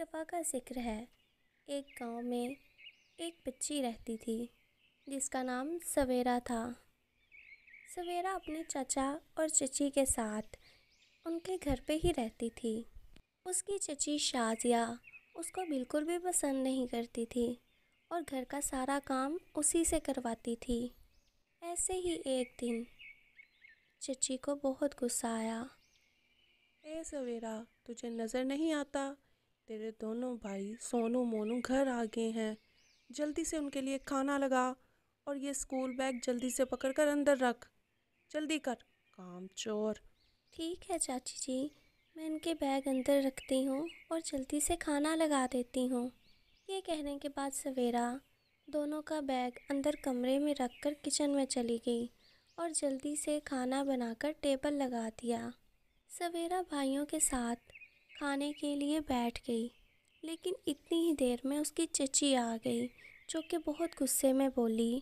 दफ़ा का ज़िक्र है एक गांव में एक बच्ची रहती थी जिसका नाम सवेरा था सवेरा अपने चाचा और चची के साथ उनके घर पे ही रहती थी उसकी चची शाजिया उसको बिल्कुल भी पसंद नहीं करती थी और घर का सारा काम उसी से करवाती थी ऐसे ही एक दिन चची को बहुत गुस्सा आया ए सवेरा तुझे नज़र नहीं आता तेरे दोनों भाई सोनू मोनू घर आ गए हैं जल्दी से उनके लिए खाना लगा और ये स्कूल बैग जल्दी से पकड़ कर अंदर रख जल्दी कर काम चोर ठीक है चाची जी मैं इनके बैग अंदर रखती हूँ और जल्दी से खाना लगा देती हूँ ये कहने के बाद सवेरा दोनों का बैग अंदर कमरे में रख कर किचन में चली गई और जल्दी से खाना बनाकर टेबल लगा दिया सवेरा भाइयों के साथ खाने के लिए बैठ गई लेकिन इतनी ही देर में उसकी चची आ गई जो कि बहुत गुस्से में बोली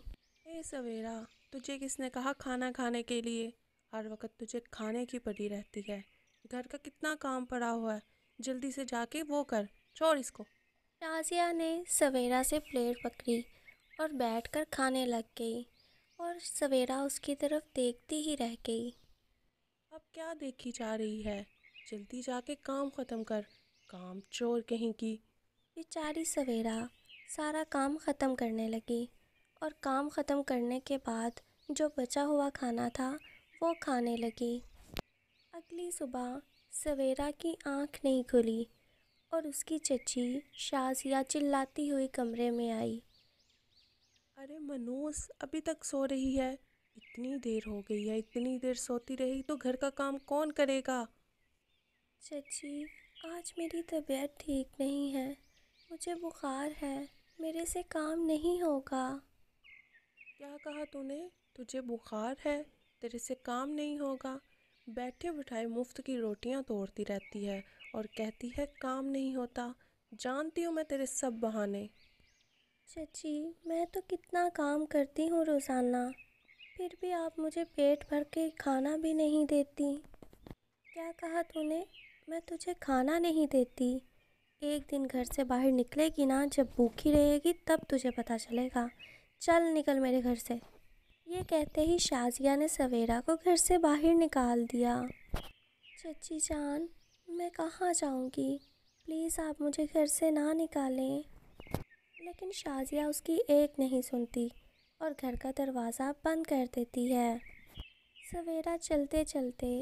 ए सवेरा तुझे किसने कहा खाना खाने के लिए हर वक्त तुझे खाने की पड़ी रहती है घर का कितना काम पड़ा हुआ है जल्दी से जाके वो कर छोड़ इसको ताजिया ने सवेरा से प्लेट पकड़ी और बैठकर खाने लग गई और सवेरा उसकी तरफ देखती ही रह गई अब क्या देखी जा रही है जल्दी जाके काम ख़त्म कर काम चोर कहीं की बेचारी सवेरा सारा काम ख़त्म करने लगी और काम ख़त्म करने के बाद जो बचा हुआ खाना था वो खाने लगी अगली सुबह सवेरा की आंख नहीं खुली और उसकी चची शाजिया चिल्लाती हुई कमरे में आई अरे मनोज अभी तक सो रही है इतनी देर हो गई है इतनी देर सोती रही तो घर का काम कौन करेगा चची आज मेरी तबीयत ठीक नहीं है मुझे बुखार है मेरे से काम नहीं होगा क्या कहा तूने तुझे बुखार है तेरे से काम नहीं होगा बैठे बैठाए मुफ्त की रोटियां तोड़ती रहती है और कहती है काम नहीं होता जानती हूँ मैं तेरे सब बहाने चची मैं तो कितना काम करती हूँ रोज़ाना फिर भी आप मुझे पेट भर के खाना भी नहीं देती क्या कहा तूने मैं तुझे खाना नहीं देती एक दिन घर से बाहर निकलेगी ना जब भूखी रहेगी तब तुझे पता चलेगा चल निकल मेरे घर से ये कहते ही शाजिया ने सवेरा को घर से बाहर निकाल दिया चची जान मैं कहाँ जाऊँगी प्लीज़ आप मुझे घर से ना निकालें लेकिन शाजिया उसकी एक नहीं सुनती और घर का दरवाज़ा बंद कर देती है सवेरा चलते चलते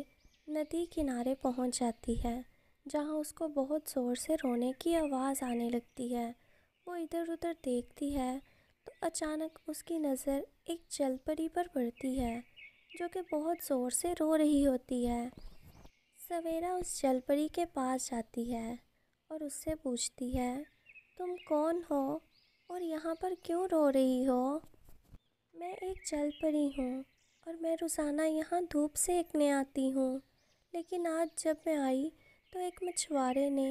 नदी किनारे पहुंच जाती है जहाँ उसको बहुत ज़ोर से रोने की आवाज़ आने लगती है वो इधर उधर देखती है तो अचानक उसकी नज़र एक जलपरी पर पड़ती है जो कि बहुत ज़ोर से रो रही होती है सवेरा उस जलपरी के पास जाती है और उससे पूछती है तुम कौन हो और यहाँ पर क्यों रो रही हो मैं एक जलपरी हूँ और मैं रोज़ाना यहाँ धूप सेकने आती हूँ लेकिन आज जब मैं आई तो एक मछुआरे ने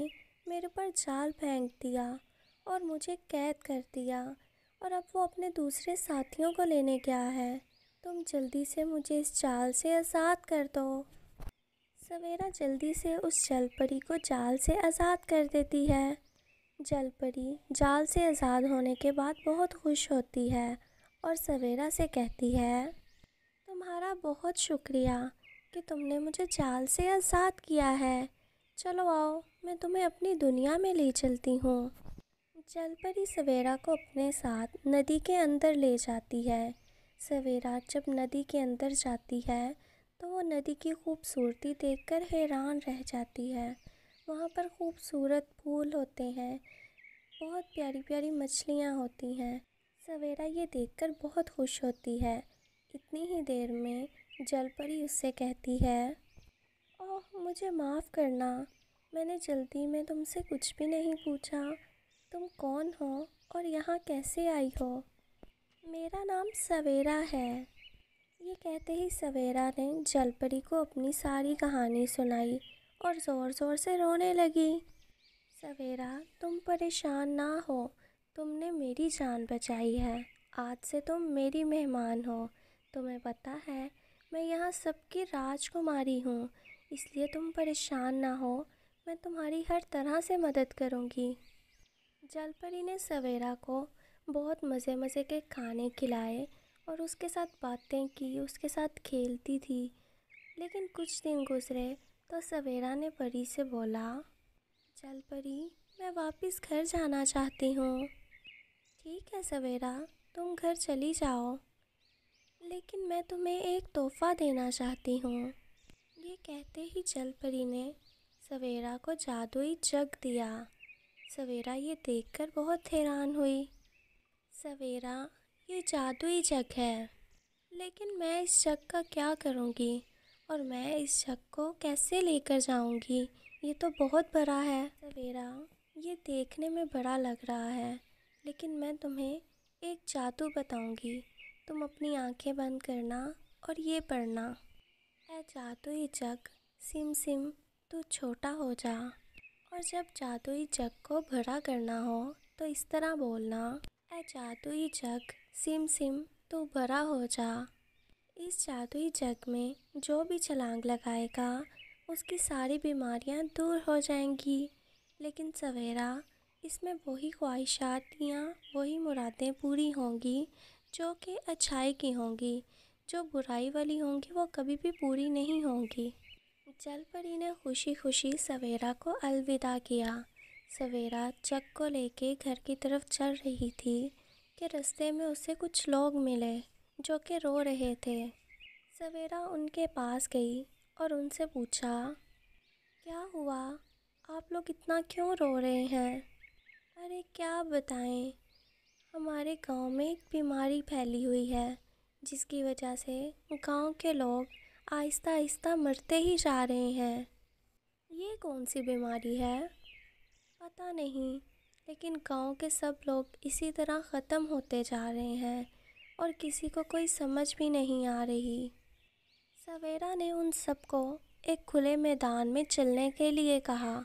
मेरे पर जाल फेंक दिया और मुझे कैद कर दिया और अब वो अपने दूसरे साथियों को लेने गया है तुम जल्दी से मुझे इस जाल से आज़ाद कर दो सवेरा जल्दी से उस जलपरी को जाल से आज़ाद कर देती है जलपरी जाल से आज़ाद होने के बाद बहुत खुश होती है और सवेरा से कहती है तुम्हारा बहुत शुक्रिया कि तुमने मुझे जाल से आज़ाद किया है चलो आओ मैं तुम्हें अपनी दुनिया में ले चलती हूँ जल परी सवेरा को अपने साथ नदी के अंदर ले जाती है सवेरा जब नदी के अंदर जाती है तो वो नदी की खूबसूरती देखकर हैरान रह जाती है वहाँ पर खूबसूरत फूल होते हैं बहुत प्यारी प्यारी मछलियाँ होती हैं सवेरा ये देखकर बहुत खुश होती है इतनी ही देर में जलपरी उससे कहती है ओह मुझे माफ़ करना मैंने जल्दी में तुमसे कुछ भी नहीं पूछा तुम कौन हो और यहाँ कैसे आई हो मेरा नाम सवेरा है ये कहते ही सवेरा ने जलपरी को अपनी सारी कहानी सुनाई और ज़ोर ज़ोर से रोने लगी सवेरा तुम परेशान ना हो तुमने मेरी जान बचाई है आज से तुम मेरी मेहमान हो तुम्हें पता है मैं यहाँ सबकी राजकुमारी हूँ इसलिए तुम परेशान ना हो मैं तुम्हारी हर तरह से मदद करूँगी जलपरी ने सवेरा को बहुत मज़े मज़े के खाने खिलाए और उसके साथ बातें की उसके साथ खेलती थी लेकिन कुछ दिन गुजरे तो सवेरा ने परी से बोला चल परी मैं वापस घर जाना चाहती हूँ ठीक है सवेरा तुम घर चली जाओ लेकिन मैं तुम्हें एक तोहफ़ा देना चाहती हूँ ये कहते ही जलपरी ने सवेरा को जादुई जग दिया सवेरा ये देखकर बहुत हैरान हुई सवेरा ये जादुई जग है लेकिन मैं इस जग का क्या करूँगी और मैं इस जग को कैसे लेकर जाऊँगी ये तो बहुत बड़ा है सवेरा ये देखने में बड़ा लग रहा है लेकिन मैं तुम्हें एक जादू बताऊँगी तुम अपनी आंखें बंद करना और ये पढ़ना है जादुई जग सिम सिम तू छोटा हो जा और जब जादुई जग को भरा करना हो तो इस तरह बोलना है जादुई जग सिम सिम तू भरा हो जा इस जादुई जग में जो भी छलांग लगाएगा उसकी सारी बीमारियां दूर हो जाएंगी लेकिन सवेरा इसमें वही ख्वाहिशातियाँ वही मुरादें पूरी होंगी जो कि अच्छाई की होंगी जो बुराई वाली होंगी वो कभी भी पूरी नहीं होंगी जल परी ने खुशी खुशी सवेरा को अलविदा किया सवेरा चक को लेके घर की तरफ चल रही थी कि रास्ते में उसे कुछ लोग मिले जो कि रो रहे थे सवेरा उनके पास गई और उनसे पूछा क्या हुआ आप लोग इतना क्यों रो रहे हैं अरे क्या बताएं हमारे गांव में एक बीमारी फैली हुई है जिसकी वजह से गांव के लोग आहिस्ता आहिस्ता मरते ही जा रहे हैं ये कौन सी बीमारी है पता नहीं लेकिन गांव के सब लोग इसी तरह ख़त्म होते जा रहे हैं और किसी को कोई समझ भी नहीं आ रही सवेरा ने उन सबको एक खुले मैदान में चलने के लिए कहा